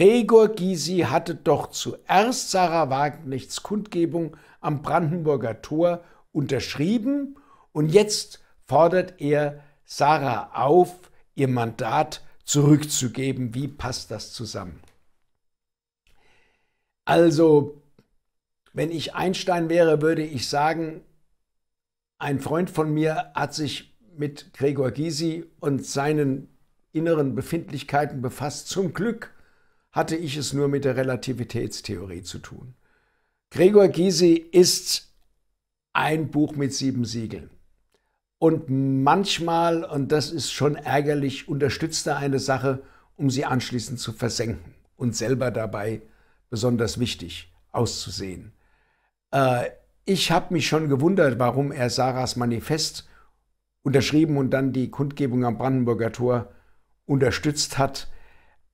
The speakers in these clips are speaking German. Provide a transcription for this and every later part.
Gregor Gysi hatte doch zuerst Sarah Wagenknechts Kundgebung am Brandenburger Tor unterschrieben und jetzt fordert er Sarah auf, ihr Mandat zurückzugeben. Wie passt das zusammen? Also, wenn ich Einstein wäre, würde ich sagen, ein Freund von mir hat sich mit Gregor Gysi und seinen inneren Befindlichkeiten befasst, zum Glück hatte ich es nur mit der Relativitätstheorie zu tun. Gregor Gysi ist ein Buch mit sieben Siegeln. Und manchmal, und das ist schon ärgerlich, unterstützt er eine Sache, um sie anschließend zu versenken und selber dabei besonders wichtig auszusehen. Äh, ich habe mich schon gewundert, warum er Sarahs Manifest unterschrieben und dann die Kundgebung am Brandenburger Tor unterstützt hat.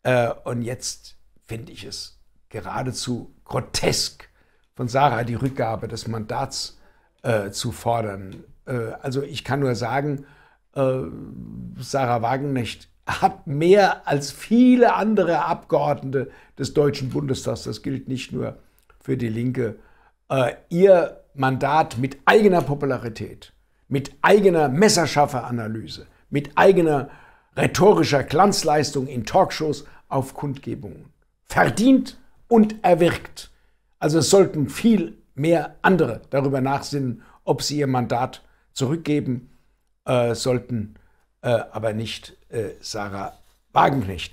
Äh, und jetzt finde ich es geradezu grotesk von Sarah die Rückgabe des Mandats äh, zu fordern. Äh, also ich kann nur sagen, äh, Sarah Wagenknecht hat mehr als viele andere Abgeordnete des Deutschen Bundestags, das gilt nicht nur für die Linke, äh, ihr Mandat mit eigener Popularität, mit eigener Messerschafferanalyse, mit eigener rhetorischer Glanzleistung in Talkshows auf Kundgebungen. Verdient und erwirkt. Also es sollten viel mehr andere darüber nachsinnen, ob sie ihr Mandat zurückgeben äh, sollten, äh, aber nicht äh, Sarah Wagenknecht.